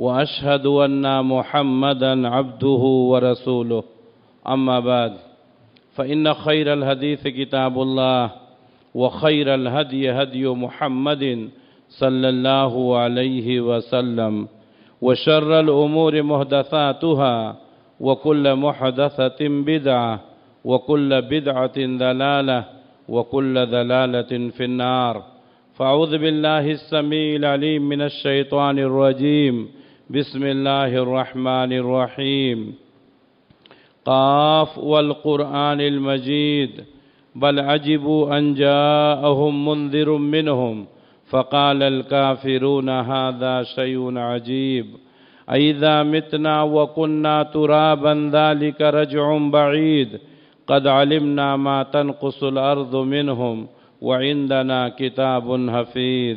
واشهد ان محمدا عبده ورسوله اما بعد فان خير الحديث كتاب الله وخير الهدي هدي محمد صلى الله عليه وسلم وشر الامور محدثاتها وكل محدثه بدعه وكل بدعه ضلاله وكل ضلاله في النار فاعوذ بالله السميع العليم من الشيطان الرجيم بسم الله الرحمن الرحيم قاف والقرآن المجيد بل عجبوا أن جاءهم منذر منهم فقال الكافرون هذا شيء عجيب أئذا متنا وكنا ترابا ذلك رجع بعيد قد علمنا ما تنقص الأرض منهم وعندنا كتاب حفيظ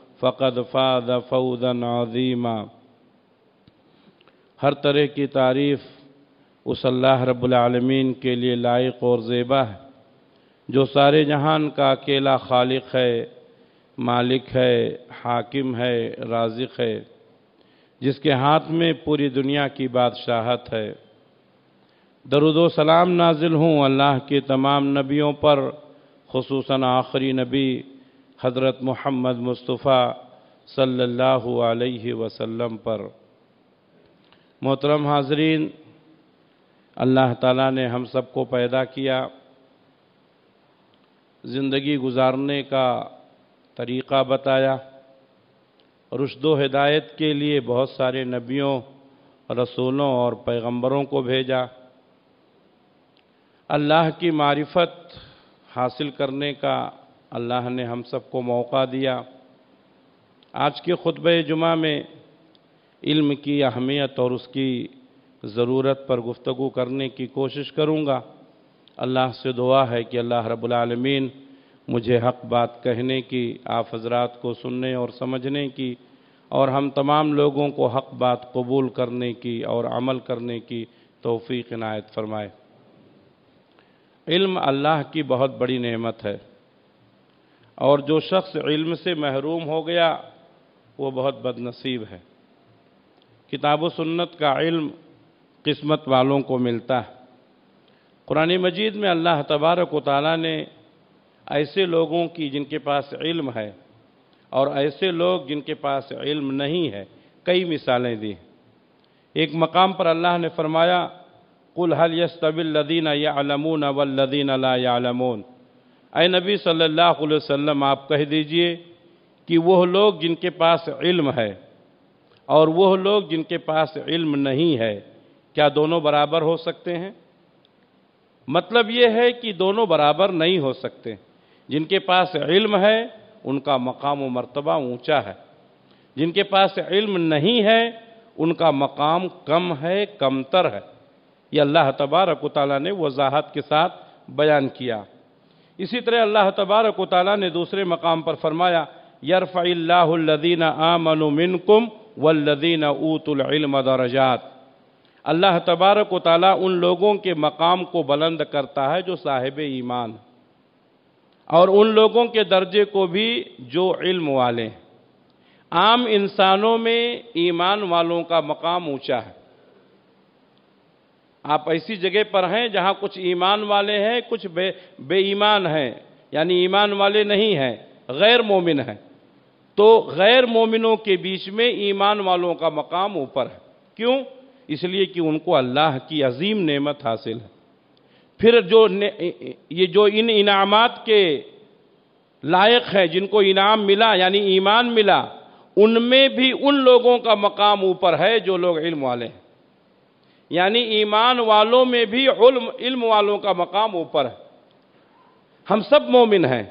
फ़कद फ़ाद फ़ौज़ा नज़ीमा हर तरह की तारीफ़ उस अल्लाह रब्लमीन के लिए लायक और ज़ेबा है जो सारे जहान का अकेला खालिक है मालिक है हाकिम है राजिक है जिसके हाथ में पूरी दुनिया की बादशाहत है दरुदो सलाम नाजिल हूँ अल्लाह के तमाम नबियों पर खसूस आखिरी नबी हज़रत मोहम्मद मुस्तफ़ा सल्लल्लाहु अलैहि वसल्लम पर मोहतरम हाजरीन अल्लाह ताला ने हम सबको पैदा किया ज़िंदगी गुजारने का तरीक़ा बताया रुशद हिदायत के लिए बहुत सारे नबियों रसूलों और पैगंबरों को भेजा अल्लाह की मारिफत हासिल करने का अल्लाह ने हम सबको मौका दिया आज के खुतब जुमा में इल्म की अहमियत और उसकी ज़रूरत पर गुफ्तु करने की कोशिश करूँगा अल्लाह से दुआ है कि अल्लाह रबालमीन मुझे हक बात कहने की आप हजरात को सुनने और समझने की और हम तमाम लोगों को हक बात कबूल करने की और अमल करने की तोफ़ी इनायत फरमाए इल्म अल्लाह की बहुत बड़ी नेमत है और जो शख्स इल्म से महरूम हो गया वो बहुत बदनसीब है किताब सुन्नत का इल्म किस्मत वालों को मिलता है कुरानी मजीद में अल्लाह तबारक ताली ने ऐसे लोगों की जिनके पास इल्म है और ऐसे लोग जिनके पास इल्म नहीं है कई मिसालें दी एक मकाम पर अल्लाह ने फरमाया कुल हल यस्तबिल्लदीन यालमून वल्लदीन ला यालमून अय नबी सल्लल्लाहु अलैहि वसल्लम आप कह दीजिए कि वह लोग जिनके पास इल्म है और वह लोग जिनके पास इल्म नहीं है क्या दोनों बराबर हो सकते हैं मतलब ये है कि दोनों बराबर नहीं हो सकते जिनके पास इल्म है उनका मकाम व मरतबा ऊंचा है जिनके पास इल्म नहीं है उनका मकाम कम है कमतर है ये अल्लाह तबारक ने वजाहत के साथ बयान किया इसी तरह अल्लाह तबारक ताली ने दूसरे मकाम पर फरमाया यरफ़ील्लादीन आमन मिनकुम वल्लदीन ऊतलम दरजात अल्लाह तबारक ताली उन लोगों के मकाम को बुलंद करता है जो साहिब ईमान और उन लोगों के दर्जे को भी जो इल्म वाले आम इंसानों में ईमान वालों का मकाम ऊंचा है आप ऐसी जगह पर हैं जहाँ कुछ ईमान वाले हैं कुछ बे बेईमान हैं यानी ईमान वाले नहीं हैं गैर मोमिन हैं तो गैर मोमिनों के बीच में ईमान वालों का मकाम ऊपर है क्यों इसलिए कि उनको अल्लाह की अजीम नेमत हासिल है फिर जो ये जो इन इनामात के लायक हैं जिनको इनाम मिला यानी ईमान मिला उनमें भी उन लोगों का मकाम ऊपर है जो लोग इल्म वाले हैं यानी ईमान वालों में भी इल्म इल्म वालों का मकाम ऊपर है हम सब मोमिन हैं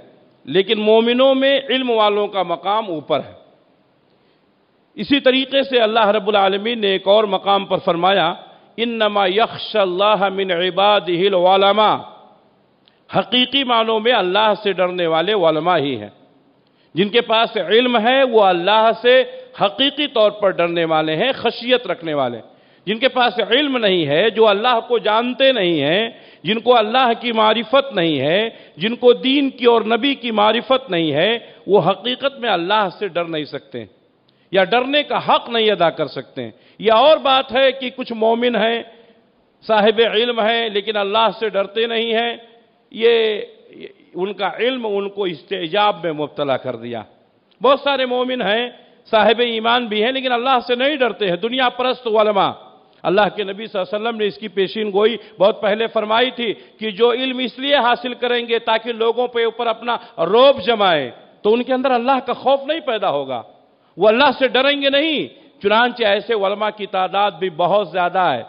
लेकिन मोमिनों में इल्म वालों का मकाम ऊपर है इसी तरीके से अल्लाह रब्बुल आलमीन ने एक और मकाम पर फरमाया इन नमा यक्ष मिन इबाद वालमा हकीकी मानों में अल्लाह से डरने वाले वालमा ही हैं जिनके पास इल्म है वो अल्लाह से हकीकी तौर पर डरने वाले हैं खशियत रखने वाले हैं जिनके पास इल्म नहीं है जो अल्लाह को जानते नहीं हैं जिनको अल्लाह की मारिफत नहीं है जिनको दीन की और नबी की मारिफत नहीं है वो हकीकत में अल्लाह से डर नहीं सकते या डरने का हक नहीं अदा कर सकते यह और बात है कि कुछ मोमिन हैं साहिब इल्म हैं लेकिन अल्लाह से डरते नहीं हैं ये उनका इल्म उनको इस्तेजाब में मुबतला कर दिया बहुत सारे मोमिन हैं साहिब ईमान भी हैं लेकिन अल्लाह से नहीं डरते हैं दुनिया परस्त वलमा अल्लाह के नबी वसल्लम ने इसकी पेशीन गोई बहुत पहले फरमाई थी कि जो इल्म इसलिए हासिल करेंगे ताकि लोगों के ऊपर अपना रोब जमाए तो उनके अंदर अल्लाह का खौफ नहीं पैदा होगा वो अल्लाह से डरेंगे नहीं चुनानचे ऐसे वलमा की तादाद भी बहुत ज़्यादा है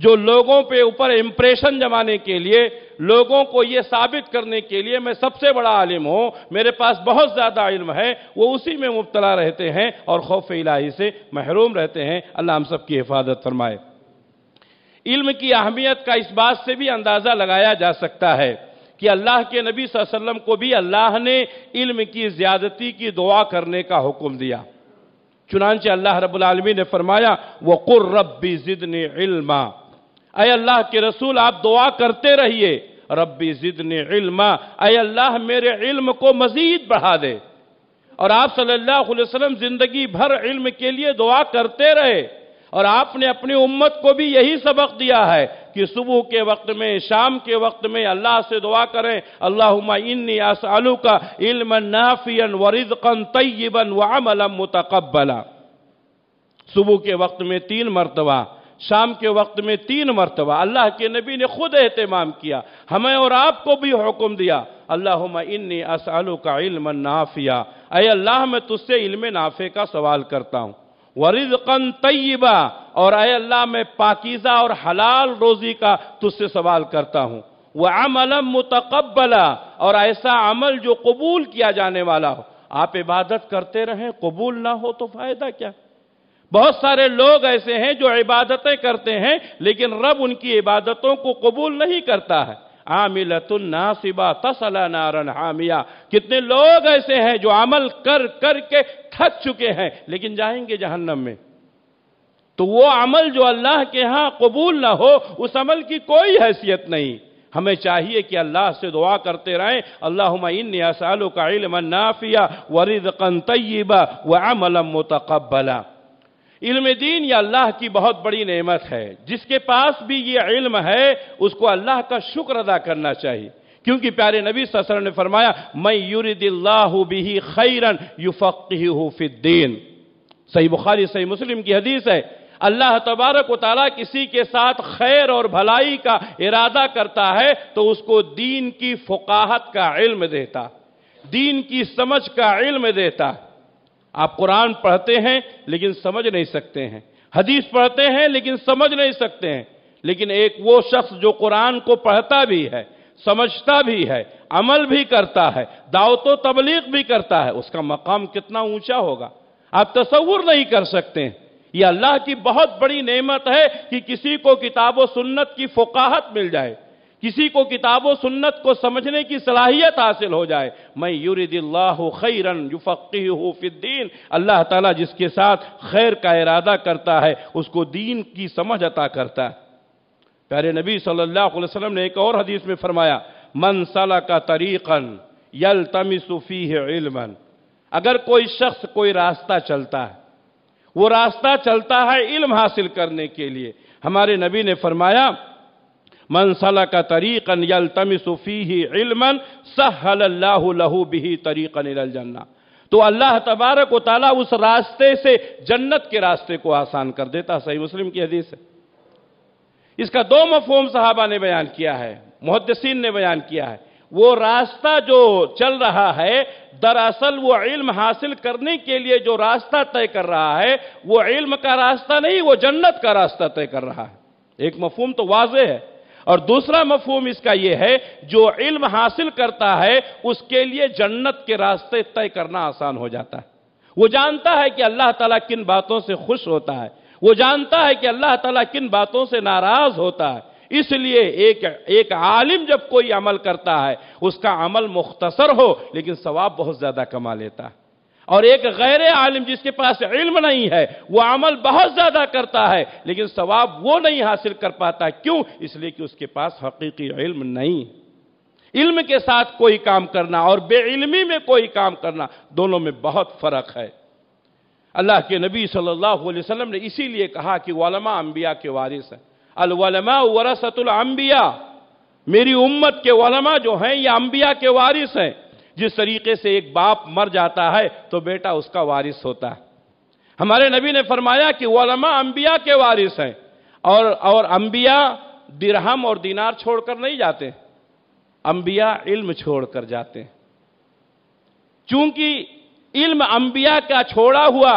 जो लोगों पे ऊपर इंप्रेशन जमाने के लिए लोगों को ये साबित करने के लिए मैं सबसे बड़ा आलिम हूं मेरे पास बहुत ज़्यादा इल्म है वो उसी में मुबतला रहते हैं और खौफ इलाही से महरूम रहते हैं अल्लाह हम सब की हिफाजत फरमाए इल्म की अहमियत का इस बात से भी अंदाज़ा लगाया जा सकता है कि अल्लाह के नबी वसल्लम को भी अल्लाह ने इल्म की ज़्यादती की दुआ करने का हुक्म दिया चुनानचे अल्लाह रब्लमी ने फरमाया वक़ुर रब्बी ज़िदन इल्मा अय अल्लाह के रसूल आप दुआ करते रहिए रब्बी जिदने इल्मा अय अल्लाह मेरे इल्म को मजीद बढ़ा दे और आप सल्लल्लाहु अलैहि वसल्लम जिंदगी भर इल्म के लिए दुआ करते रहे और आपने अपनी उम्मत को भी यही सबक दिया है कि सुबह के वक्त में शाम के वक्त में अल्लाह से दुआ करें अल्लाह इन्नी आसालू का इल्म नाफियन वरिजकन व वामलम मुतकबला सुबह के वक्त में तीन मरतबा शाम के वक्त में तीन मरतबा अल्लाह के नबी ने खुद एहतमाम किया हमें और आपको भी हुक्म दिया अल्लाह इन्नी असलू का इल्म नाफिया अय अल्लाह मैं तुझसे इल्म नाफे का सवाल करता हूँ वरिजकन तय्यबा और अय अल्लाह मैं पाकिज़ा और हलाल रोज़ी का तुझसे सवाल करता हूँ वह अमलम मुतकबला और ऐसा अमल जो कबूल किया जाने वाला हो आप इबादत करते रहें कबूल ना हो तो फ़ायदा क्या बहुत सारे लोग ऐसे हैं जो इबादतें करते हैं लेकिन रब उनकी इबादतों को कबूल नहीं करता है आमिलतुल नासिबा तसला नारन हामिया कितने लोग ऐसे हैं जो अमल कर कर के थक चुके हैं लेकिन जाएंगे जहन्नम में तो वो अमल जो अल्लाह के यहां कबूल ना हो उस अमल की कोई हैसियत नहीं हमें चाहिए कि अल्लाह से दुआ करते रहें अल्लाह इन असालों का इलम नाफिया वरिद तय्यबा व अमलम मुतकबला इल्म दीन या अल्लाह की बहुत बड़ी नेमत है जिसके पास भी ये इल्म है उसको अल्लाह का शुक्र अदा करना चाहिए क्योंकि प्यारे नबी ससर ने फरमाया मैं यूरिदिल्लाहु बिही खैरन फिद्दीन सही बुखारी सही मुस्लिम की हदीस है अल्लाह तबारक वाली किसी के साथ खैर और भलाई का इरादा करता है तो उसको दीन की फुकाहत का इल्म देता दीन की समझ का इल्म देता आप कुरान पढ़ते हैं लेकिन समझ नहीं सकते हैं हदीस पढ़ते हैं लेकिन समझ नहीं सकते हैं लेकिन एक वो शख्स जो कुरान को पढ़ता भी है समझता भी है अमल भी करता है दावत तबलीग भी करता है उसका मकाम कितना ऊंचा होगा आप तस्वुर नहीं कर सकते हैं यह अल्लाह की बहुत बड़ी नेमत है कि किसी को किताब व सुन्नत की फोकाहत मिल जाए किसी को किताब सुन्नत को समझने की सलाहियत हासिल हो जाए मैं यूरिदिल्लाह खैरन युफ़ी फिद्दीन अल्लाह ताला जिसके साथ खैर का इरादा करता है उसको दीन की समझ अता करता है प्यारे नबी सल्लल्लाहु अलैहि वसल्लम ने एक और हदीस में फरमाया मन सला का तरीक़न यल तमिसफ़ी इल्मन अगर कोई शख्स कोई रास्ता चलता है वो रास्ता चलता है इल्म हासिल करने के लिए हमारे नबी ने फरमाया يلتمس का علما سهل الله له به طريقا तरीकन जन्ना तो अल्लाह तबारक वाली उस रास्ते से जन्नत के रास्ते को आसान कर देता सही मुस्लिम की हदीस है इसका दो मफहम साहबा ने बयान किया है मुहदसिन ने बयान किया है वो रास्ता जो चल रहा है दरअसल वो इल्म हासिल करने के लिए जो रास्ता तय कर रहा है वो इल्म का रास्ता नहीं वो जन्नत का रास्ता तय कर रहा है एक मफहम तो वाज है और दूसरा मफहूम इसका यह है जो इल्म हासिल करता है उसके लिए जन्नत के रास्ते तय करना आसान हो जाता है वो जानता है कि अल्लाह ताला किन बातों से खुश होता है वो जानता है कि अल्लाह ताला किन बातों से नाराज होता है इसलिए एक एक आलिम जब कोई अमल करता है उसका अमल मुख्तसर हो लेकिन सवाब बहुत ज़्यादा कमा लेता है और एक गैर आलिम जिसके पास इल्म नहीं है वो अमल बहुत ज़्यादा करता है लेकिन सवाब वो नहीं हासिल कर पाता क्यों इसलिए कि उसके पास हकीकी इल्म नहीं इल्म के साथ कोई काम करना और बेइल्मी में कोई काम करना दोनों में बहुत फ़र्क है अल्लाह के नबी सल्लल्लाहु अलैहि वसल्लम ने इसीलिए कहा कि वलमा अंबिया के वारिस हैं अलवलमा वरसतुल अंबिया मेरी उम्मत के वलमा जो हैं ये अंबिया के वारिस हैं जिस तरीके से एक बाप मर जाता है तो बेटा उसका वारिस होता है हमारे नबी ने फरमाया कि वलमा अंबिया के वारिस हैं और और अंबिया दिरहम और दीनार छोड़कर नहीं जाते अंबिया इल्म छोड़कर जाते हैं चूंकि इल्म अंबिया का छोड़ा हुआ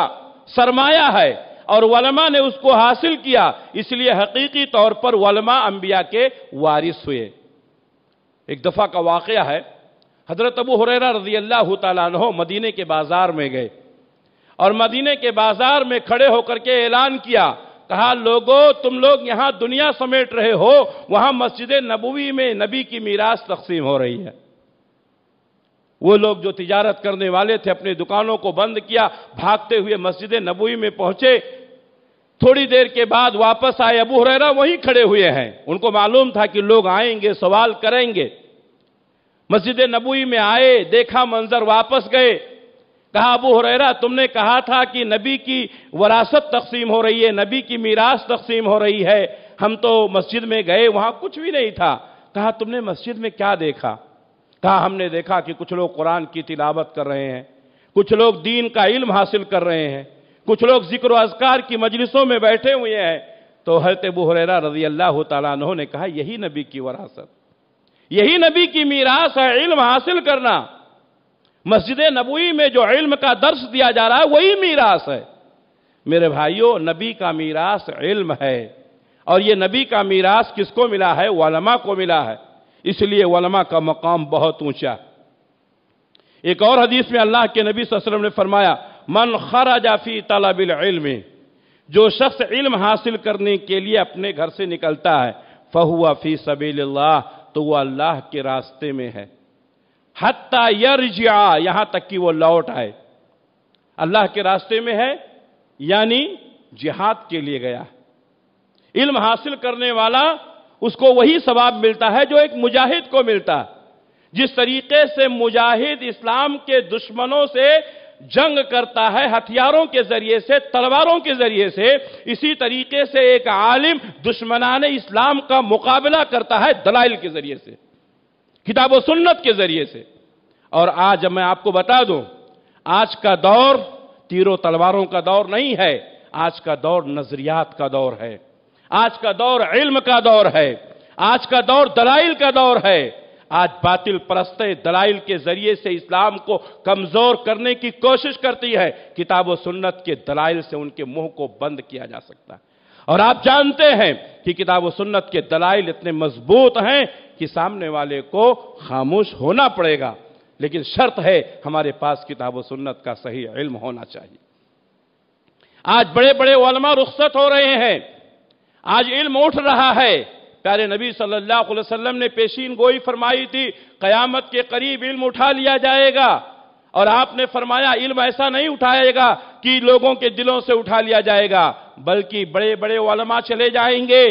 सरमाया है और वलमा ने उसको हासिल किया इसलिए हकीकी तौर पर वलमा अंबिया के वारिस हुए एक दफ़ा का वाकया है हजरत अबू हुररा रजी अल्लाह तहो मदीने के बाजार में गए और मदीने के बाजार में खड़े होकर के ऐलान किया कहा लोगो तुम लोग यहां दुनिया समेट रहे हो वहां मस्जिद नबूवी में नबी की मीरास तकसीम हो रही है वो लोग जो तिजारत करने वाले थे अपनी दुकानों को बंद किया भागते हुए मस्जिद नबूवी में पहुंचे थोड़ी देर के बाद वापस आए अबू हुरैरा वहीं खड़े हुए हैं उनको मालूम था कि लोग आएंगे सवाल करेंगे मस्जिद नबूई में आए देखा मंजर वापस गए कहा अबू हुरैरा तुमने कहा था कि नबी की वरासत तकसीम हो रही है नबी की मीरास तकसीम हो रही है हम तो मस्जिद में गए वहां कुछ भी नहीं था कहा तुमने मस्जिद में क्या देखा कहा हमने देखा कि कुछ लोग कुरान की तिलावत कर रहे हैं कुछ लोग दीन का इल्म हासिल कर रहे हैं कुछ लोग जिक्र अजकार की मजलिसों में बैठे हुए हैं तो हरत अबू हुरैरा रजी अल्लाह तला ने कहा यही नबी की वरासत यही नबी की मीरास है इल्म हासिल करना मस्जिद नबूई में जो इल्म का दर्श दिया जा रहा है वही मीरास है मेरे भाइयों नबी का मीरास इल्म है और ये नबी का मीरास किसको मिला है वलमा को मिला है इसलिए वलमा का मकाम बहुत ऊंचा एक और हदीस में अल्लाह के नबी वसल्लम ने फरमाया मन खरा जाफी तलाबिल इल्म जो शख्स इल्म हासिल करने के लिए अपने घर से निकलता है फहुआ फी सबील्लाह तो वो अल्लाह के रास्ते में है हत्ता यरजिया यहां तक कि वो लौट आए अल्लाह के रास्ते में है यानी जिहाद के लिए गया इल्म हासिल करने वाला उसको वही सवाब मिलता है जो एक मुजाहिद को मिलता जिस तरीके से मुजाहिद इस्लाम के दुश्मनों से जंग करता है हथियारों के जरिए से तलवारों के जरिए से इसी तरीके से एक आलिम दुश्मनान इस्लाम का मुकाबला करता है दलाइल के जरिए से किताब व सुन्नत के जरिए से और आज मैं आपको बता दूं आज का दौर तीरों तलवारों का दौर नहीं है आज का दौर नजरियात का दौर है आज का दौर इल्म का दौर है आज का दौर दलाइल का दौर है आज बातिल परस्त दलाइल के जरिए से इस्लाम को कमजोर करने की कोशिश करती है किताब सुन्नत के दलाइल से उनके मुंह को बंद किया जा सकता है और आप जानते हैं कि किताब सुन्नत के दलाइल इतने मजबूत हैं कि सामने वाले को खामोश होना पड़ेगा लेकिन शर्त है हमारे पास किताब सुन्नत का सही इल्म होना चाहिए आज बड़े बड़े वलमा रुख्सत हो रहे हैं आज इल्म उठ रहा है प्यारे नबी सल्लल्लाहु अलैहि वसल्लम ने पेशीन गोई फरमाई थी कयामत के करीब इल्म उठा लिया जाएगा और आपने फरमाया इल्म ऐसा नहीं उठाएगा कि लोगों के दिलों से उठा लिया जाएगा बल्कि बड़े बड़े वलमा चले जाएंगे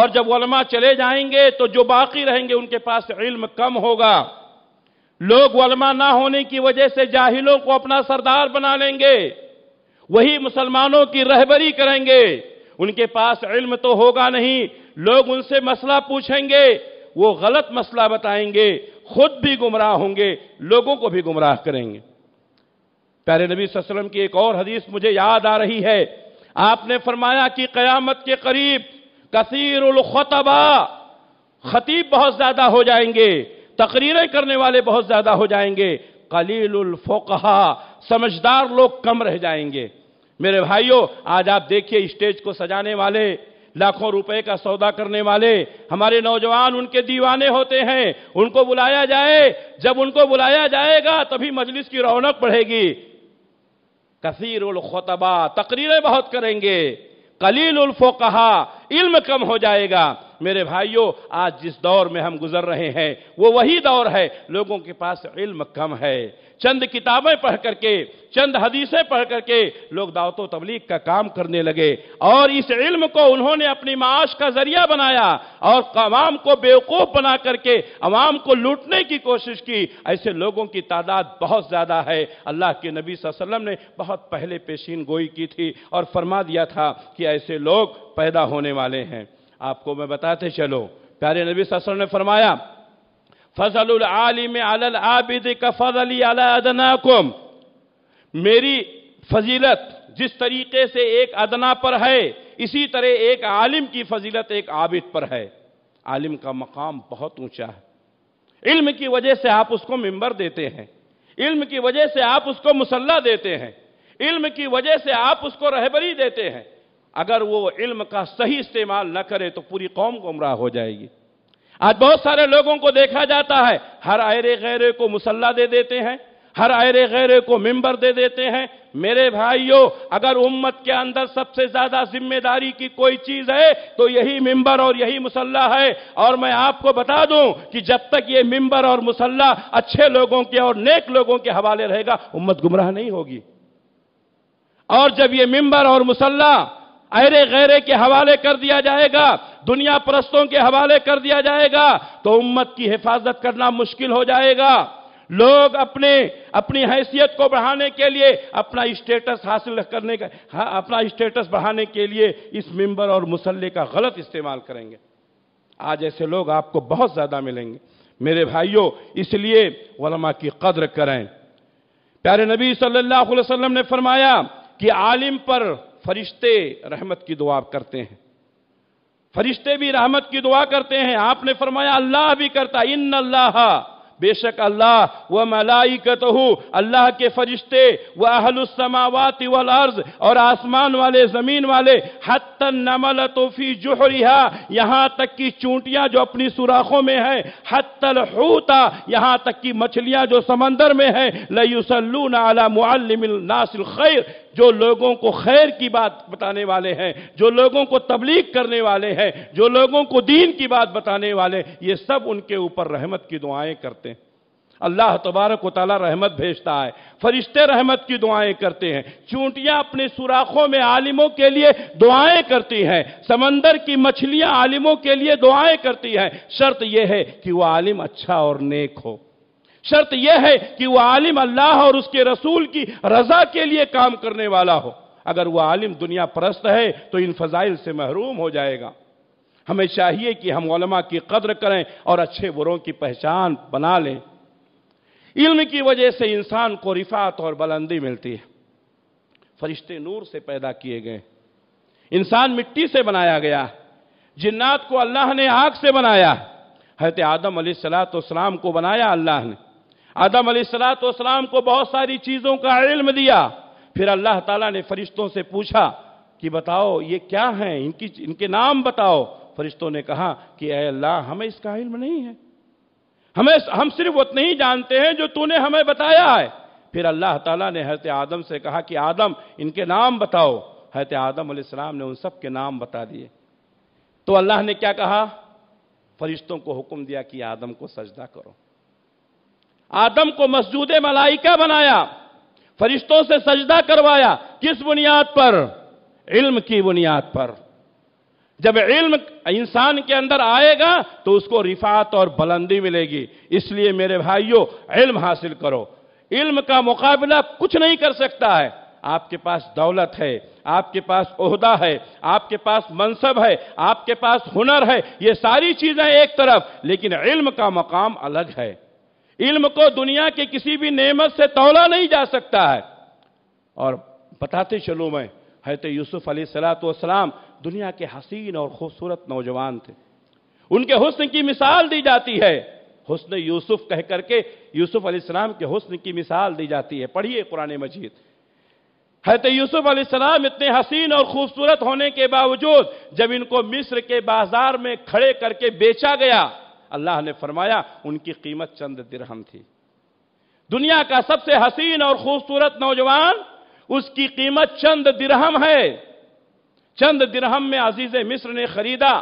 और जब वलमा चले जाएंगे तो जो बाकी रहेंगे उनके पास इल्म कम होगा लोग वलमा ना होने की वजह से जाहिलों को अपना सरदार बना लेंगे वही मुसलमानों की रहबरी करेंगे उनके पास इल्म तो होगा नहीं लोग उनसे मसला पूछेंगे वो गलत मसला बताएंगे खुद भी गुमराह होंगे लोगों को भी गुमराह करेंगे प्यारे नबी वसल्लम की एक और हदीस मुझे याद आ रही है आपने फरमाया कि कयामत के करीब कसीर खतबा खतीब बहुत ज्यादा हो जाएंगे तकरीरें करने वाले बहुत ज्यादा हो जाएंगे कलील फुकहा समझदार लोग कम रह जाएंगे मेरे भाइयों आज आप देखिए स्टेज को सजाने वाले लाखों रुपए का सौदा करने वाले हमारे नौजवान उनके दीवाने होते हैं उनको बुलाया जाए जब उनको बुलाया जाएगा तभी मजलिस की रौनक बढ़ेगी कसीर उलखतबा तकरीरें बहुत करेंगे कलील उल्फो कहा इल्म कम हो जाएगा मेरे भाइयों आज जिस दौर में हम गुजर रहे हैं वो वही दौर है लोगों के पास इल्म कम है चंद किताबें पढ़ करके चंद हदीसें पढ़ करके लोग दावत तबलीग का काम करने लगे और इस इल्म को उन्होंने अपनी माश का जरिया बनाया और अवाम को बेवकूफ़ बना करके अवाम को लूटने की कोशिश की ऐसे लोगों की तादाद बहुत ज़्यादा है अल्लाह के नबी वसल्लम ने बहुत पहले पेशीन गोई की थी और फरमा दिया था कि ऐसे लोग पैदा होने वाले हैं आपको मैं बताते चलो प्यारे नबी वसल्लम ने फरमाया फजल आलिम अल आबिद का फजल अदनाकुम मेरी फजीलत जिस तरीके से एक अदना पर है इसी तरह एक आलिम की फजीलत एक आबिद पर है आलिम का मकाम बहुत ऊंचा है इल्म की वजह से आप उसको मिंबर देते हैं इल्म की वजह से आप उसको मुसल्ला देते हैं इल्म की वजह से आप उसको रहबरी देते हैं अगर वो इल्म का सही इस्तेमाल न करे तो पूरी कौम गुमराह हो जाएगी आज बहुत सारे लोगों को देखा जाता है हर आयरे गैरे को मुसल्ला दे देते हैं हर आयरे गैरे को मेंबर दे देते हैं मेरे भाइयों अगर उम्मत के अंदर सबसे ज्यादा जिम्मेदारी की कोई चीज है तो यही मिंबर और यही मुसल्ला है और मैं आपको बता दूं कि जब तक ये मिंबर और मुसल्ला अच्छे लोगों के और नेक लोगों के हवाले रहेगा उम्मत गुमराह नहीं होगी और जब ये मिंबर और मुसल्ला अरे गैरे के हवाले कर दिया जाएगा दुनिया परस्तों के हवाले कर दिया जाएगा तो उम्मत की हिफाजत करना मुश्किल हो जाएगा लोग अपने अपनी हैसियत को बढ़ाने के लिए अपना स्टेटस हासिल करने का हाँ, अपना स्टेटस बढ़ाने के लिए इस मेंबर और मुसल्ले का गलत इस्तेमाल करेंगे आज ऐसे लोग आपको बहुत ज़्यादा मिलेंगे मेरे भाइयों इसलिए वलमा की कद्र करें प्यारे नबी सल्लल्लाहु अलैहि वसल्लम ने फरमाया कि आलिम पर फरिश्ते रहमत की दुआ करते हैं फरिश्ते भी रहमत की दुआ करते हैं आपने फरमाया अल्लाह भी करता इन अल्लाह बेशक अल्लाह व मलाइकत अल्लाह के फरिश्ते वह अहलुसमावात वल अर्ज और आसमान वाले जमीन वाले हत नमल तोफ़ी जोहरिहा यहां तक की चूंटियां जो अपनी सुराखों में है हतल होता यहां तक की मछलियां जो समंदर में है लयूसलून अला मुआलिम नासिल खैर जो लोगों को खैर की बात बताने वाले हैं जो लोगों को तबलीग करने वाले हैं जो लोगों को दीन की बात बताने वाले ये सब उनके ऊपर रहमत की दुआएं करते हैं अल्लाह तबारक वाली रहमत भेजता है फरिश्ते रहमत की दुआएं करते हैं चूंटियां अपने सुराखों में आलिमों के लिए दुआएं करती हैं समंदर की मछलियां आलिमों के लिए दुआएं करती हैं शर्त यह है कि वह आलिम अच्छा और नेक हो शर्त यह है कि वह आलिम अल्लाह और उसके रसूल की रजा के लिए काम करने वाला हो अगर वह आलिम दुनिया परस्त है तो इन फजाइल से महरूम हो जाएगा हमें चाहिए कि हम ओलमा की कद्र करें और अच्छे बुरों की पहचान बना लें इल्म की वजह से इंसान को रिफात और बुलंदी मिलती है फरिश्ते नूर से पैदा किए गए इंसान मिट्टी से बनाया गया जिन्नात को अल्लाह ने आग से बनाया हजरत आदम सलात को बनाया अल्लाह ने आदम सलाम को बहुत सारी चीज़ों का इल्म दिया फिर अल्लाह ताला ने फरिश्तों से पूछा कि बताओ ये क्या हैं इनकी इनके नाम बताओ फरिश्तों ने कहा कि अः अल्लाह हमें इसका इल्म नहीं है हमें हम सिर्फ उतने ही जानते हैं जो तूने हमें बताया है फिर अल्लाह ताला ने हजरत आदम से कहा कि आदम इनके नाम बताओ हजरत आदम सलाम ने उन सब के नाम बता दिए तो अल्लाह ने क्या कहा फरिश्तों को हुक्म दिया कि आदम को सजदा करो आदम को मस्जूद मलाइका बनाया फरिश्तों से सजदा करवाया किस बुनियाद पर इल्म की बुनियाद पर जब इल्म इंसान के अंदर आएगा तो उसको रिफात और बुलंदी मिलेगी इसलिए मेरे भाइयों इल्म हासिल करो इल्म का मुकाबला कुछ नहीं कर सकता है आपके पास दौलत है आपके पास ओहदा है आपके पास मनसब है आपके पास हुनर है ये सारी चीज़ें एक तरफ लेकिन इल्म का मकाम अलग है इल्म को दुनिया के किसी भी नेमत से तोला नहीं जा सकता है और बताते चलो मैं है तो यूसुफ अली सलाम दुनिया के हसीन और खूबसूरत नौजवान थे उनके हुस्न की मिसाल दी जाती है हुस्न यूसुफ कह करके यूसुफ सलाम के हुस्न की मिसाल दी जाती है पढ़िए कुरान मजीद है तो यूसुफ सलाम इतने हसीन और खूबसूरत होने के बावजूद जब इनको मिस्र के बाजार में खड़े करके बेचा गया अल्लाह ने फरमाया उनकी कीमत चंद दिरहम थी दुनिया का सबसे हसीन और खूबसूरत नौजवान उसकी कीमत चंद दिरहम है चंद दिरहम में अजीज मिस्र ने खरीदा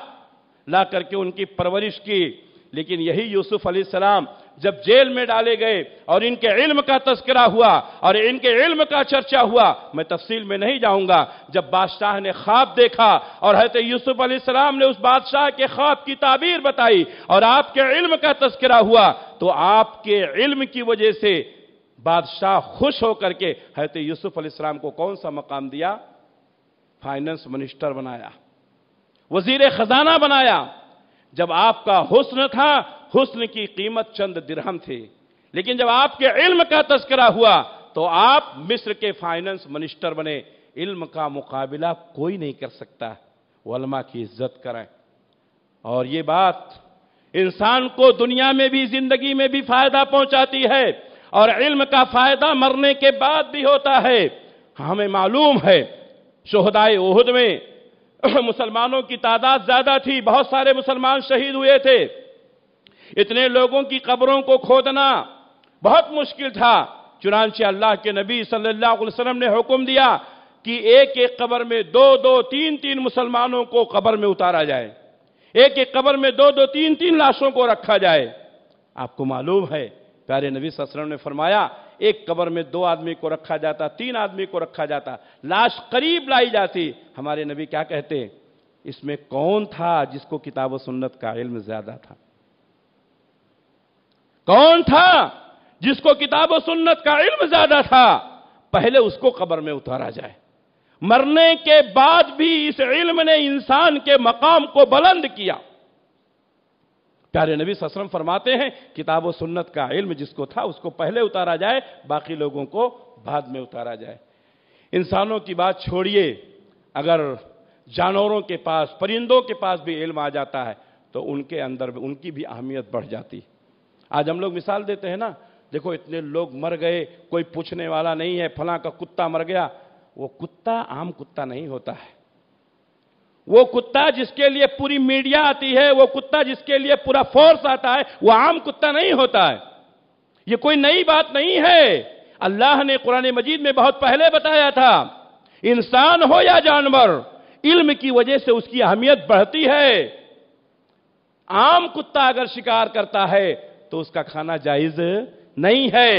ला करके उनकी परवरिश की लेकिन यही यूसुफ सलाम जब जेल में डाले गए और इनके इल्म का तस्करा हुआ और इनके इल्म का चर्चा हुआ मैं तफसील में नहीं जाऊंगा जब बादशाह ने ख्वाब देखा और हैत यूसुफ अलैहिस्सलाम ने उस बादशाह के ख्वाब की ताबीर बताई और आपके इल्म का तस्करा हुआ तो आपके इल्म की वजह से बादशाह खुश होकर के हैत यूसुफ अलैहिस्सलाम को कौन सा मकाम दिया फाइनेंस मिनिस्टर बनाया वजीर खजाना बनाया जब आपका हुस्न था हुस्न की कीमत चंद दिरहम थी लेकिन जब आपके इल्म का तस्करा हुआ तो आप मिस्र के फाइनेंस मिनिस्टर बने इल्म का मुकाबला कोई नहीं कर सकता वलमा की इज्जत करें और ये बात इंसान को दुनिया में भी जिंदगी में भी फायदा पहुंचाती है और इल्म का फायदा मरने के बाद भी होता है हमें मालूम है शहदाय उहद में मुसलमानों की तादाद ज्यादा थी बहुत सारे मुसलमान शहीद हुए थे इतने लोगों की कब्रों को खोदना बहुत मुश्किल था चुनानचे अल्लाह के नबी सल्लल्लाहु अलैहि वसल्लम ने हुक्म दिया कि एक एक कब्र में दो दो तीन तीन मुसलमानों को कब्र में उतारा जाए एक एक कब्र में दो दो तीन तीन लाशों को रखा जाए आपको मालूम है प्यारे नबी वसल्लम ने फरमाया एक कब्र में दो आदमी को रखा जाता तीन आदमी को रखा जाता लाश करीब लाई जाती हमारे नबी क्या कहते इसमें कौन था जिसको किताब सुन्नत का इल्म ज्यादा था कौन था जिसको किताब और सुन्नत का इल्म ज्यादा था पहले उसको कब्र में उतारा जाए मरने के बाद भी इस इल्म ने इंसान के मकाम को बुलंद किया प्यारे नबी ससरम फरमाते हैं किताब सुन्नत का इल्म जिसको था उसको पहले उतारा जाए बाकी लोगों को बाद में उतारा जाए इंसानों की बात छोड़िए अगर जानवरों के पास परिंदों के पास भी इल्म आ जाता है तो उनके अंदर उनकी भी अहमियत बढ़ जाती है आज हम लोग मिसाल देते हैं ना देखो इतने लोग मर गए कोई पूछने वाला नहीं है फला का कुत्ता मर गया वो कुत्ता आम कुत्ता नहीं होता है वो कुत्ता जिसके लिए पूरी मीडिया आती है वो कुत्ता जिसके लिए पूरा फोर्स आता है वो आम कुत्ता नहीं होता है ये कोई नई बात नहीं है अल्लाह ने कुरान मजीद में बहुत पहले बताया था इंसान हो या जानवर इल्म की वजह से उसकी अहमियत बढ़ती है आम कुत्ता अगर शिकार करता है तो उसका खाना जायज नहीं है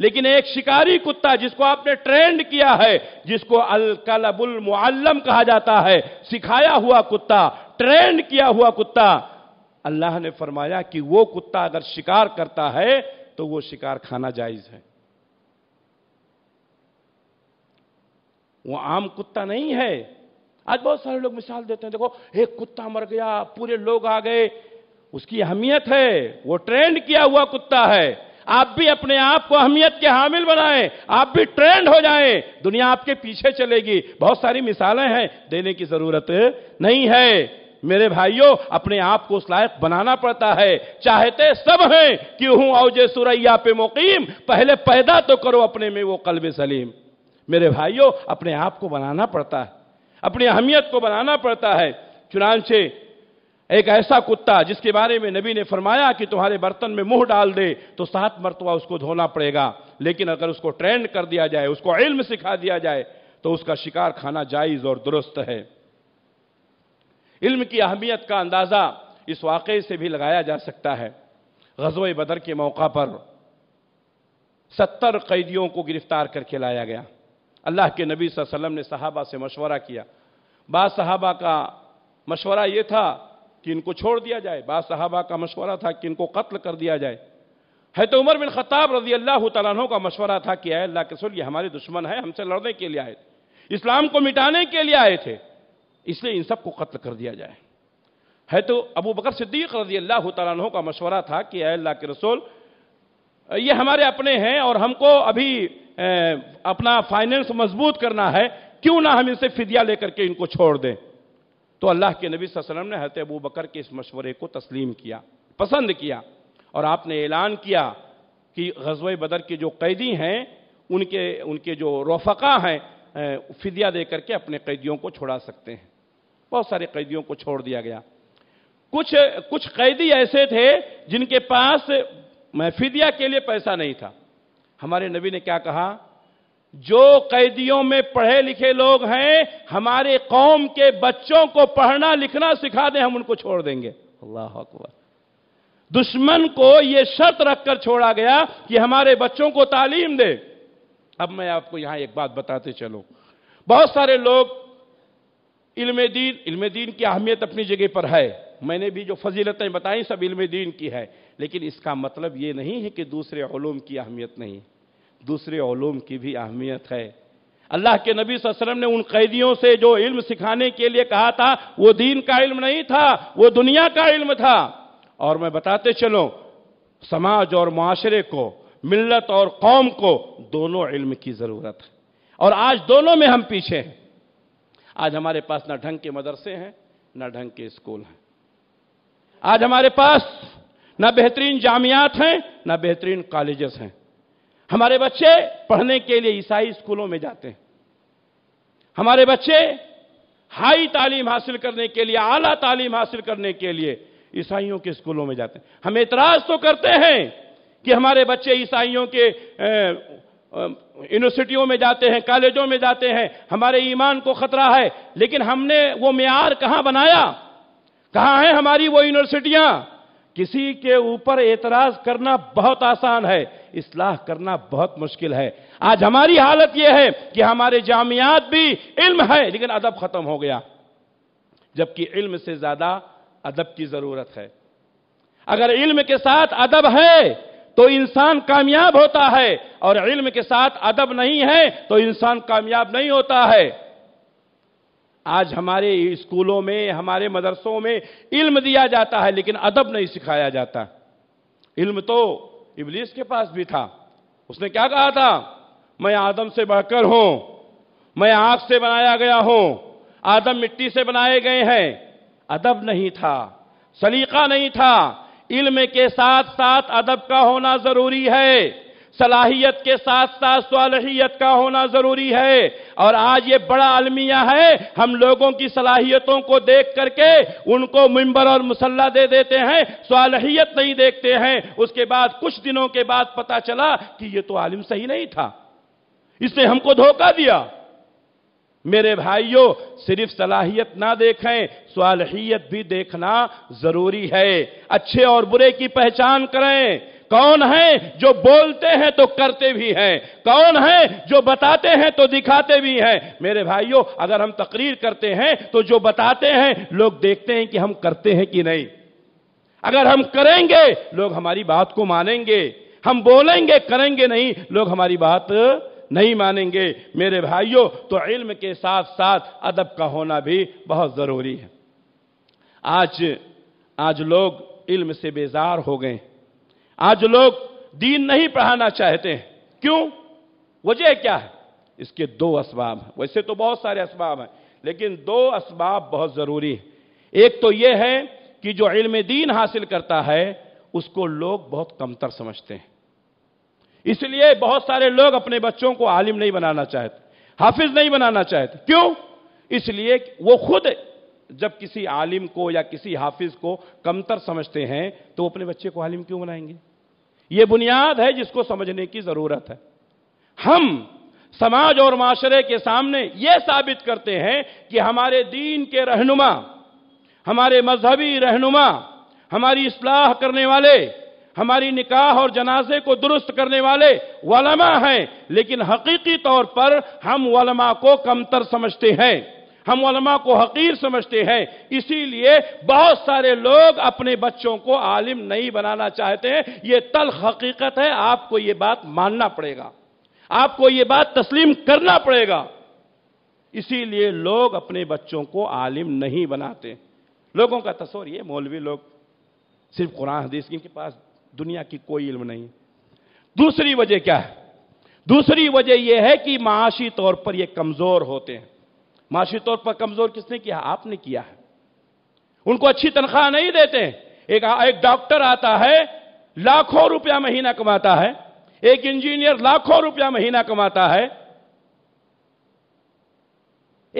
लेकिन एक शिकारी कुत्ता जिसको आपने ट्रेंड किया है जिसको अल कलबुल मुअल्लम कहा जाता है सिखाया हुआ कुत्ता ट्रेंड किया हुआ कुत्ता अल्लाह ने फरमाया कि वो कुत्ता अगर शिकार करता है तो वो शिकार खाना जायज है वो आम कुत्ता नहीं है आज बहुत सारे लोग मिसाल देते हैं देखो एक कुत्ता मर गया पूरे लोग आ गए उसकी अहमियत है वो ट्रेंड किया हुआ कुत्ता है आप भी अपने आप को अहमियत के हामिल बनाएं आप भी ट्रेंड हो जाएं दुनिया आपके पीछे चलेगी बहुत सारी मिसालें हैं देने की जरूरत नहीं है मेरे भाइयों अपने आप को उस लायक बनाना पड़ता है चाहते सब हैं कि हूं औजे सुरैया पे मुकीम पहले पैदा तो करो अपने में वो कल्ब सलीम मेरे भाइयों अपने आप को बनाना पड़ता है अपनी अहमियत को बनाना पड़ता है चुनानचे एक ऐसा कुत्ता जिसके बारे में नबी ने फरमाया कि तुम्हारे बर्तन में मुंह डाल दे तो सात मरतबा उसको धोना पड़ेगा लेकिन अगर उसको ट्रेंड कर दिया जाए उसको इल्म सिखा दिया जाए तो उसका शिकार खाना जायज़ और दुरुस्त है इल्म की अहमियत का अंदाज़ा इस वाकई से भी लगाया जा सकता है गजब बदर के मौका पर सत्तर कैदियों को गिरफ्तार करके लाया गया अल्लाह के नबी वसल्लम ने साहबा से मशवरा किया बाद सहाबा का मशवरा यह था कि इनको छोड़ दिया जाए बाद साहबा का मशवरा था कि इनको कत्ल कर दिया जाए है तो उमर बिन खताब रजी अल्लाह तु का मशवरा था कि अल्लाह के सुल ये हमारे दुश्मन है हमसे लड़ने के लिए आए थे इस्लाम को मिटाने के लिए आए थे इसलिए इन सबको कत्ल कर दिया जाए है तो अबू बकर सिद्दीक रजी अल्लाह तु का मशवरा था कि अल्लाह के रसूल ये हमारे अपने हैं और हमको अभी अपना फाइनेंस मजबूत करना है क्यों ना हम इनसे फिदिया लेकर के इनको छोड़ दें तो अल्लाह के नबी वसल्लम ने हत अबू बकर के इस मशवरे को तस्लीम किया पसंद किया और आपने ऐलान किया कि गजब बदर के जो कैदी हैं उनके उनके जो रोफका हैं फिदिया दे करके अपने कैदियों को छोड़ा सकते हैं बहुत सारे कैदियों को छोड़ दिया गया कुछ कुछ कैदी ऐसे थे जिनके पास महफिदिया के लिए पैसा नहीं था हमारे नबी ने क्या कहा जो कैदियों में पढ़े लिखे लोग हैं हमारे कौम के बच्चों को पढ़ना लिखना सिखा दें हम उनको छोड़ देंगे अल्लाह अकबर दुश्मन को यह शर्त रखकर छोड़ा गया कि हमारे बच्चों को तालीम दे अब मैं आपको यहां एक बात बताते चलो बहुत सारे लोग इल्म दीन इल्म दीन की अहमियत अपनी जगह पर है मैंने भी जो फजीलतें बताई सब इल्म दीन की है लेकिन इसका मतलब यह नहीं है कि दूसरे ओलूम की अहमियत नहीं है दूसरे ओलूम की भी अहमियत है अल्लाह के नबी वसल्लम ने उन कैदियों से जो इल्म सिखाने के लिए कहा था वो दीन का इल्म नहीं था वो दुनिया का इल्म था और मैं बताते चलो समाज और माशरे को मिल्लत और कौम को दोनों इल्म की ज़रूरत है और आज दोनों में हम पीछे हैं आज हमारे पास ना ढंग के मदरसे हैं ना ढंग के स्कूल हैं आज हमारे पास ना बेहतरीन जामियात हैं ना बेहतरीन कॉलेजेस हैं हमारे बच्चे पढ़ने के लिए ईसाई स्कूलों में जाते हैं हमारे बच्चे हाई तालीम हासिल करने के लिए आला तालीम हासिल करने के लिए ईसाइयों के स्कूलों में जाते हैं हम एतराज तो करते हैं कि हमारे बच्चे ईसाइयों के यूनिवर्सिटियों में जाते हैं कॉलेजों में जाते हैं हमारे ईमान को खतरा है लेकिन हमने वो मैार कहां बनाया कहां है हमारी वो यूनिवर्सिटियां किसी के ऊपर एतराज करना बहुत आसान है इसलाह करना बहुत मुश्किल है आज हमारी हालत यह है कि हमारे जामियात भी इल्म है लेकिन अदब खत्म हो गया जबकि इल्म से ज्यादा अदब की जरूरत है अगर इल्म के साथ अदब है तो इंसान कामयाब होता है और इल्म के साथ अदब नहीं है तो इंसान कामयाब नहीं होता है आज हमारे स्कूलों में हमारे मदरसों में इल्म दिया जाता है लेकिन अदब नहीं सिखाया जाता इल्म तो इबलीस के पास भी था उसने क्या कहा था मैं आदम से बढ़कर हूं मैं आग से बनाया गया हूं आदम मिट्टी से बनाए गए हैं अदब नहीं था सलीका नहीं था इल्म के साथ साथ अदब का होना जरूरी है सलाहियत के साथ साथ सालहियत का होना जरूरी है और आज ये बड़ा अलमिया है हम लोगों की सलाहियतों को देख करके उनको मिंबर और मुसल्ला दे देते हैं सालहियत नहीं देखते हैं उसके बाद कुछ दिनों के बाद पता चला कि ये तो आलिम सही नहीं था इसने हमको धोखा दिया मेरे भाइयों सिर्फ सलाहियत ना देखें सालहियत भी देखना जरूरी है अच्छे और बुरे की पहचान करें कौन है जो बोलते हैं तो करते भी हैं कौन है जो बताते हैं तो दिखाते भी हैं मेरे भाइयों अगर हम तकरीर करते हैं तो जो बताते हैं लोग देखते हैं कि हम करते हैं कि नहीं अगर हम करेंगे लोग हमारी बात को मानेंगे हम बोलेंगे करेंगे नहीं लोग हमारी बात नहीं मानेंगे मेरे भाइयों तो इल्म के साथ साथ अदब का होना भी बहुत ज़रूरी है आज आज लोग इल्म से बेजार हो गए हैं आज लोग दीन नहीं पढ़ाना चाहते हैं क्यों वजह क्या है इसके दो असबाब हैं वैसे तो बहुत सारे असबाब हैं लेकिन दो असबाब बहुत ज़रूरी है एक तो यह है कि जो इल्म दीन हासिल करता है उसको लोग बहुत कमतर समझते हैं इसलिए बहुत सारे लोग अपने बच्चों को आलिम नहीं बनाना चाहते हाफिज नहीं बनाना चाहते क्यों इसलिए वो खुद जब किसी आलिम को या किसी हाफिज को कमतर समझते हैं तो वो अपने बच्चे को आलिम क्यों बनाएंगे ये बुनियाद है जिसको समझने की जरूरत है हम समाज और माशरे के सामने ये साबित करते हैं कि हमारे दीन के रहनुमा हमारे मजहबी रहनुमा हमारी इसलाह करने वाले हमारी निकाह और जनाजे को दुरुस्त करने वाले वलमा हैं लेकिन हकीकी तौर पर हम वलमा को कमतर समझते हैं हम उलमा को हकीर समझते हैं इसीलिए बहुत सारे लोग अपने बच्चों को आलिम नहीं बनाना चाहते हैं ये तल हकीकत है आपको ये बात मानना पड़ेगा आपको ये बात तस्लीम करना पड़ेगा इसीलिए लोग अपने बच्चों को आलिम नहीं बनाते लोगों का तस्वर ये मौलवी लोग सिर्फ कुरान हदीस के पास दुनिया की कोई इल्म नहीं दूसरी वजह क्या है दूसरी वजह यह है कि माशी तौर पर ये कमज़ोर होते हैं माशी तौर पर कमजोर किसने किया आपने किया है उनको अच्छी तनख्वाह नहीं देते एक एक डॉक्टर आता है लाखों रुपया महीना कमाता है एक इंजीनियर लाखों रुपया महीना कमाता है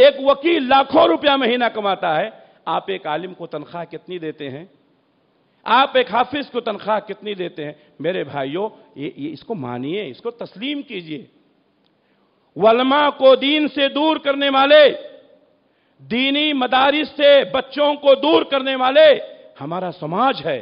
एक वकील लाखों रुपया महीना कमाता है आप एक आलिम को तनख्वाह कितनी देते हैं आप एक हाफिज को तनख्वाह कितनी देते हैं मेरे भाइयों ये, ये इसको मानिए इसको तस्लीम कीजिए वलमा को दीन से दूर करने वाले दीनी मदारिस से बच्चों को दूर करने वाले हमारा समाज है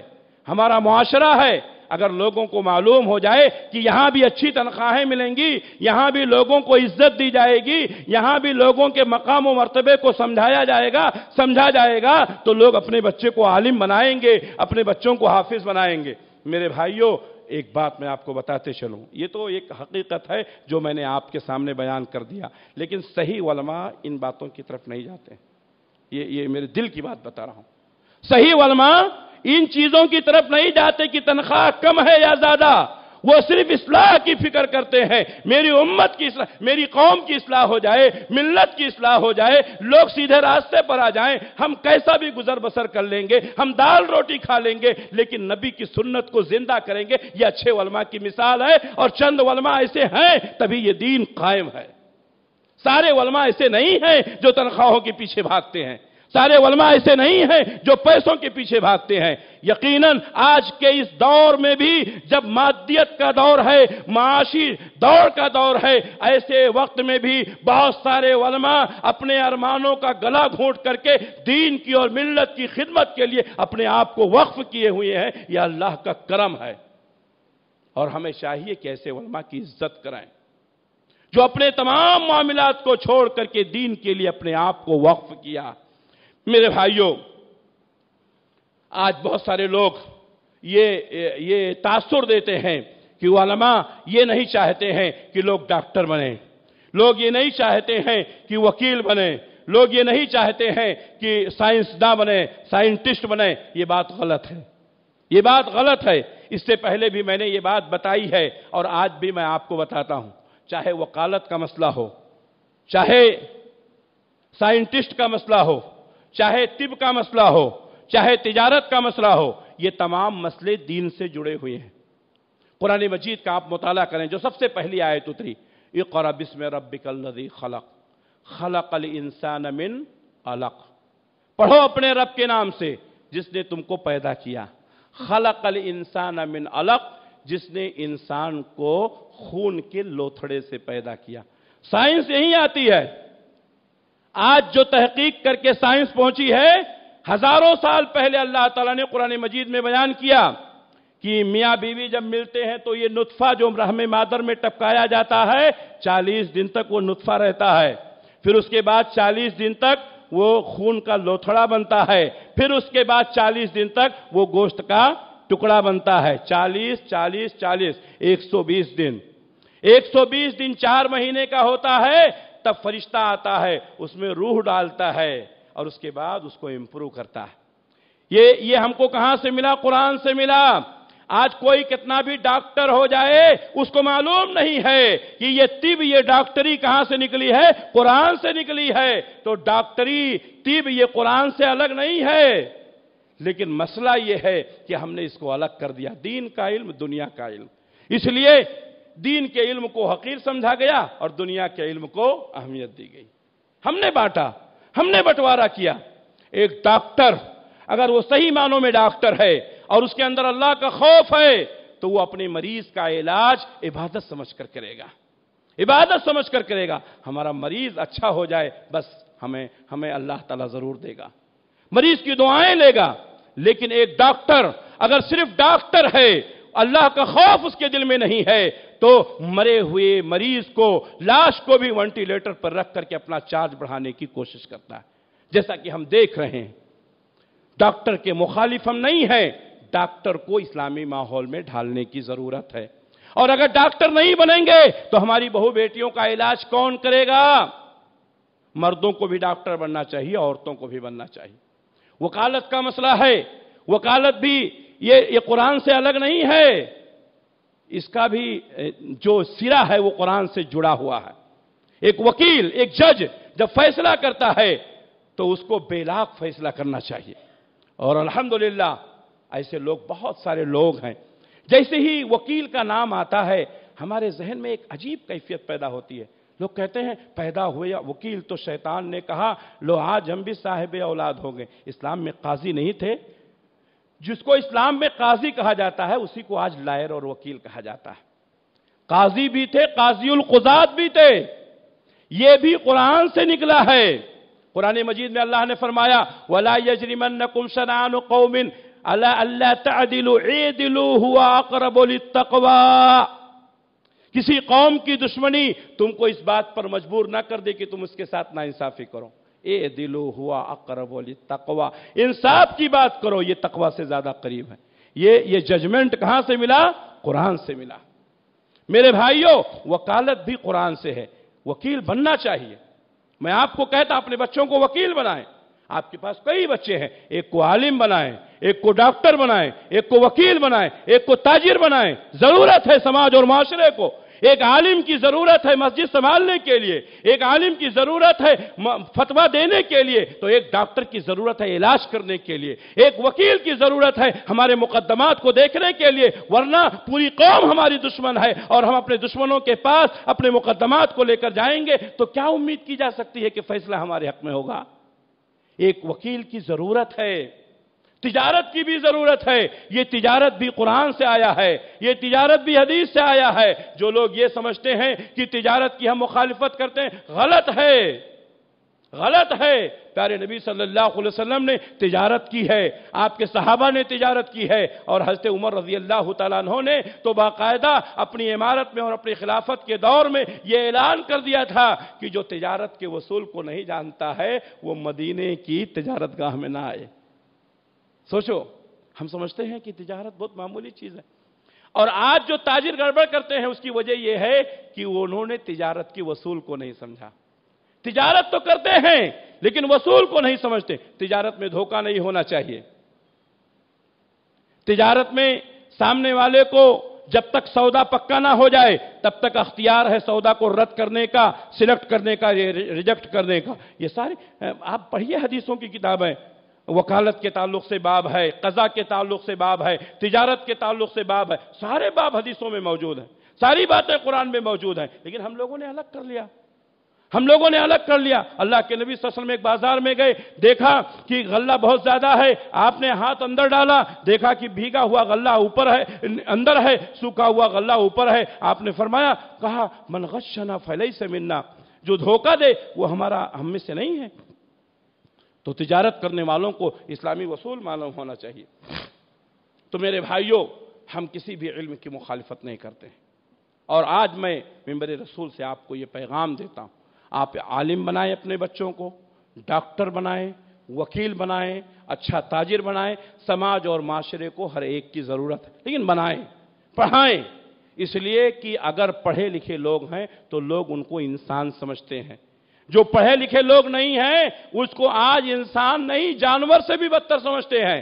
हमारा मुआशरा है अगर लोगों को मालूम हो जाए कि यहां भी अच्छी तनख्वाहें मिलेंगी यहां भी लोगों को इज्जत दी जाएगी यहां भी लोगों के मकाम व मरतबे को समझाया जाएगा समझा जाएगा तो लोग अपने बच्चे को आलिम बनाएंगे अपने बच्चों को हाफिज बनाएंगे मेरे भाइयों एक बात मैं आपको बताते चलूँ ये तो एक हकीकत है जो मैंने आपके सामने बयान कर दिया लेकिन सही वलमा इन बातों की तरफ नहीं जाते ये ये मेरे दिल की बात बता रहा हूँ सही वलमा इन चीज़ों की तरफ नहीं जाते कि तनख्वाह कम है या ज़्यादा वो सिर्फ इसलाह की फिक्र करते हैं मेरी उम्मत की मेरी कौम की इसलाह हो जाए मिल्लत की इसलाह हो जाए लोग सीधे रास्ते पर आ जाएं हम कैसा भी गुजर बसर कर लेंगे हम दाल रोटी खा लेंगे लेकिन नबी की सुन्नत को जिंदा करेंगे ये अच्छे वलमा की मिसाल है और चंद वलमा ऐसे हैं तभी ये दीन कायम है सारे वलमा ऐसे नहीं हैं जो तनख्वाहों के पीछे भागते हैं सारे वलमा ऐसे नहीं हैं जो पैसों के पीछे भागते हैं यकीनन आज के इस दौर में भी जब मादियत का दौर है माशी दौर का दौर है ऐसे वक्त में भी बहुत सारे वलमा अपने अरमानों का गला घोंट करके दीन की और मिल्लत की खिदमत के लिए अपने आप को वक्फ किए हुए हैं यह अल्लाह का करम है और हमें चाहिए कि ऐसे वलमा की इज्जत कराएं जो अपने तमाम मामलात को छोड़ करके दीन के लिए अपने आप को वक्फ किया मेरे भाइयों आज बहुत सारे लोग ये ये तासुर देते हैं कि वालमा ये नहीं चाहते हैं कि लोग डॉक्टर बने लोग ये नहीं चाहते हैं कि वकील बने लोग ये नहीं चाहते हैं कि साइंसदान बने साइंटिस्ट बने ये बात गलत है ये बात गलत है इससे पहले भी मैंने ये बात बताई है और आज भी मैं आपको बताता हूं चाहे वकालत का मसला हो चाहे साइंटिस्ट का मसला हो चाहे तिब का मसला हो चाहे तिजारत का मसला हो ये तमाम मसले दीन से जुड़े हुए हैं पुरानी मजीद का आप मुताला करें जो सबसे पहली आयत उतरी इकर बिस्म रबी खलक खलक अल इंसान मिन अलक पढ़ो अपने रब के नाम से जिसने तुमको पैदा किया खलक अल इंसान मिन अलक जिसने इंसान को खून के लोथड़े से पैदा किया साइंस यही आती है आज जो तहकीक करके साइंस पहुंची है हजारों साल पहले अल्लाह ताला ने कुरान मजीद में बयान किया कि मियाँ बीवी जब मिलते हैं तो ये नुतफा जो रहम मादर में टपकाया जाता है चालीस दिन तक वो नुतफा रहता है फिर उसके बाद चालीस दिन तक वो खून का लोथड़ा बनता है फिर उसके बाद चालीस दिन तक वो गोश्त का टुकड़ा बनता है चालीस चालीस चालीस एक सौ बीस दिन एक सौ बीस दिन चार महीने का होता है तब फरिश्ता आता है उसमें रूह डालता है और उसके बाद उसको इंप्रूव करता है ये ये हमको कहां से मिला कुरान से मिला आज कोई कितना भी डॉक्टर हो जाए उसको मालूम नहीं है कि ये तिब ये डॉक्टरी कहां से निकली है कुरान से निकली है तो डॉक्टरी तिब ये कुरान से अलग नहीं है लेकिन मसला यह है कि हमने इसको अलग कर दिया दीन का इल्म दुनिया का इल्म इसलिए दीन के इल्म को हकीर समझा गया और दुनिया के इल्म को अहमियत दी गई हमने बांटा हमने बंटवारा किया एक डॉक्टर अगर वो सही मानों में डॉक्टर है और उसके अंदर अल्लाह का खौफ है तो वो अपने मरीज का इलाज इबादत समझ कर करेगा इबादत समझ कर करेगा हमारा मरीज अच्छा हो जाए बस हमें हमें अल्लाह ताला जरूर देगा मरीज की दुआएं लेगा लेकिन एक डॉक्टर अगर सिर्फ डॉक्टर है अल्लाह का खौफ उसके दिल में नहीं है तो मरे हुए मरीज को लाश को भी वेंटिलेटर पर रख करके अपना चार्ज बढ़ाने की कोशिश करता है जैसा कि हम देख रहे हैं डॉक्टर के मुखालिफ हम नहीं हैं डॉक्टर को इस्लामी माहौल में ढालने की जरूरत है और अगर डॉक्टर नहीं बनेंगे तो हमारी बहु बेटियों का इलाज कौन करेगा मर्दों को भी डॉक्टर बनना चाहिए औरतों को भी बनना चाहिए वकालत का मसला है वकालत भी ये ये कुरान से अलग नहीं है इसका भी जो सिरा है वो कुरान से जुड़ा हुआ है एक वकील एक जज जब फैसला करता है तो उसको बेलाक फैसला करना चाहिए और अल्हम्दुलिल्लाह ऐसे लोग बहुत सारे लोग हैं जैसे ही वकील का नाम आता है हमारे जहन में एक अजीब कैफियत पैदा होती है लोग कहते हैं पैदा हुए या वकील तो शैतान ने कहा लो आज हम भी साहिब औलाद हो गए इस्लाम में काजी नहीं थे जिसको इस्लाम में काजी कहा जाता है उसी को आज लायर और वकील कहा जाता है काजी भी थे काजीजात खुजात भी थे यह भी कुरान से निकला है कुरान मजीद में अल्लाह ने फरमाया वला यजरिमन कुमशनान कौमिन ए दिलु हुआ अकरबोली तकवा किसी कौम की दुश्मनी तुमको इस बात पर मजबूर ना कर दे कि तुम उसके साथ ना इंसाफी करो ए दिलो हुआ अकरब वाली तकवा इंसाफ की बात करो ये तकवा से ज्यादा करीब है ये ये जजमेंट कहां से मिला कुरान से मिला मेरे भाइयों वकालत भी कुरान से है वकील बनना चाहिए मैं आपको कहता अपने बच्चों को वकील बनाएं आपके पास कई बच्चे हैं एक को आलिम बनाएं एक को डॉक्टर बनाएं एक को वकील बनाएं एक को ताजिर बनाएं जरूरत है समाज और माशरे को एक आलिम की ज़रूरत है मस्जिद संभालने के लिए एक आलिम की ज़रूरत है फतवा देने के लिए तो एक डॉक्टर की ज़रूरत है इलाज करने के लिए एक वकील की ज़रूरत है हमारे मुकदमात को देखने के लिए वरना पूरी कौम हमारी दुश्मन है और हम अपने दुश्मनों के पास अपने मुकदमात को लेकर जाएंगे तो क्या उम्मीद की जा सकती है कि फैसला हमारे हक में होगा एक वकील की ज़रूरत है तिजारत की भी ज़रूरत है यह तिजारत भी कुरान से आया है ये तिजारत भी हदीस से आया है जो लोग यह समझते हैं कि तिजारत की हम मुखालफत करते हैं गलत है गलत है प्यारे नबी सल्लल्लाहु अलैहि वसल्लम ने तिजारत की है आपके सहाबा ने तिजारत की है और हजरत उमर रजी अल्लाह तु ने तो बाकायदा अपनी इमारत में और अपनी खिलाफत के दौर में यह ऐलान कर दिया था कि जो तिजारत के वसूल को नहीं जानता है वो मदीने की तजारत गाह में ना आए सोचो हम समझते हैं कि तिजारत बहुत मामूली चीज़ है और आज जो ताजिर गड़बड़ करते हैं उसकी वजह यह है कि उन्होंने तिजारत की वसूल को नहीं समझा तिजारत तो करते हैं लेकिन वसूल को नहीं समझते तिजारत में धोखा नहीं होना चाहिए तिजारत में सामने वाले को जब तक सौदा पक्का ना हो जाए तब तक अख्तियार है सौदा को रद्द करने का सिलेक्ट करने का रिजेक्ट करने का ये सारे आप पढ़िए हदीसों की किताबें वकालत के ताल्लुक से बाब है कज़ा के ताल्लुक से बाब है तिजारत के ताल्लुक से बाब है सारे बाब हदीसों में मौजूद हैं सारी बातें कुरान में मौजूद हैं लेकिन हम लोगों ने अलग कर लिया हम लोगों ने अलग कर लिया अल्लाह के नबी ससल में एक बाजार में गए देखा कि गल्ला बहुत ज्यादा है आपने हाथ अंदर डाला देखा कि भीगा हुआ गल्ला ऊपर है अंदर है सूखा हुआ गल्ला ऊपर है आपने फरमाया कहा मनगशना फैलई से मिलना जो धोखा दे वो हमारा हम में से नहीं है तो तिजारत करने वालों को इस्लामी वसूल मालूम होना चाहिए तो मेरे भाइयों हम किसी भी इल्म की मुखालफत नहीं करते और आज मैं मेम्बर रसूल से आपको यह पैगाम देता हूँ आप आलिम बनाएं अपने बच्चों को डॉक्टर बनाएं वकील बनाएं अच्छा ताजिर बनाएं समाज और माशरे को हर एक की ज़रूरत है लेकिन बनाएं पढ़ाएं इसलिए कि अगर पढ़े लिखे लोग हैं तो लोग उनको इंसान समझते हैं जो पढ़े लिखे लोग नहीं हैं उसको आज इंसान नहीं जानवर से भी बदतर समझते हैं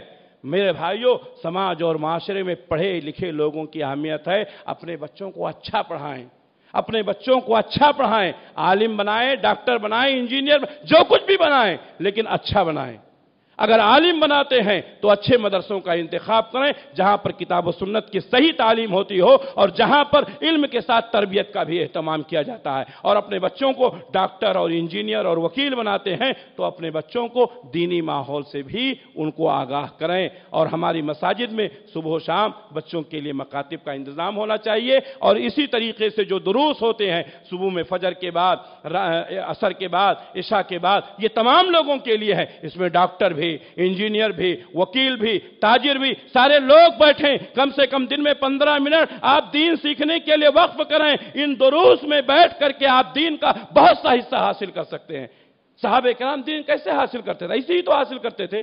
मेरे भाइयों समाज और माशरे में पढ़े लिखे लोगों की अहमियत है अपने बच्चों को अच्छा पढ़ाएं अपने बच्चों को अच्छा पढ़ाएं आलिम बनाएं डॉक्टर बनाएं इंजीनियर जो कुछ भी बनाएं लेकिन अच्छा बनाएं अगर आलिम बनाते हैं तो अच्छे मदरसों का इंतखब करें जहां पर किताब व सुन्नत की सही तालीम होती हो और जहां पर इल्म के साथ तरबियत का भी अहतमाम किया जाता है और अपने बच्चों को डॉक्टर और इंजीनियर और वकील बनाते हैं तो अपने बच्चों को दीनी माहौल से भी उनको आगाह करें और हमारी मसाजिद में सुबह शाम बच्चों के लिए मकातब का इंतज़ाम होना चाहिए और इसी तरीके से जो दुरूस होते हैं सुबह में फजर के बाद असर के बाद इशा के बाद ये तमाम लोगों के लिए है इसमें डॉक्टर भी भी इंजीनियर भी वकील भी ताजिर भी सारे लोग बैठे कम से कम दिन में पंद्रह मिनट आप दीन सीखने के लिए वक्फ करें इन दुरूस में बैठ करके आप दीन का बहुत सा हिस्सा हासिल कर सकते हैं साहब कराम दीन कैसे हासिल करते थे इसी तो हासिल करते थे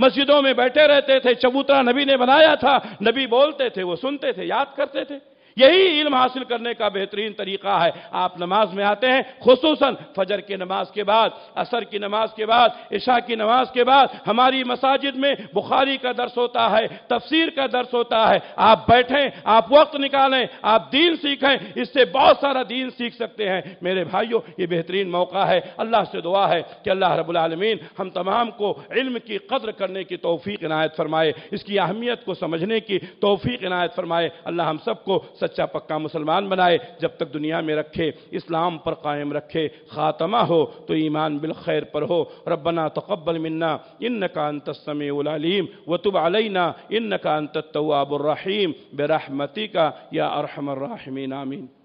मस्जिदों में बैठे रहते थे चबूतरा नबी ने बनाया था नबी बोलते थे वो सुनते थे याद करते थे यही इल्म हासिल करने का बेहतरीन तरीका है आप नमाज में आते हैं खसूस फजर की नमाज के बाद असर की नमाज के बाद इशा की नमाज के बाद हमारी मसाजिद में बुखारी का दर्श होता है तफसीर का दर्श होता है आप बैठें आप वक्त निकालें आप दीन सीखें इससे बहुत सारा दीन सीख सकते हैं मेरे भाइयों ये बेहतरीन मौका है अल्लाह से दुआ है कि अल्लाह रबालमीन हम तमाम को इल्म की कद्र करने की तोफीक इनायत फरमाए इसकी अहमियत को समझने की तोफीक इनायत फरमाए अल्लाह हम सबको सच्चा पक्का मुसलमान बनाए जब तक दुनिया में रखे इस्लाम पर कायम रखे खातमा हो तो ईमान बिल खैर पर हो रबना तकबल मन्ना इन नकान व तुब अलना इन नकान तत्वाबुररहीम बेरहमती का या अरहमर आमीन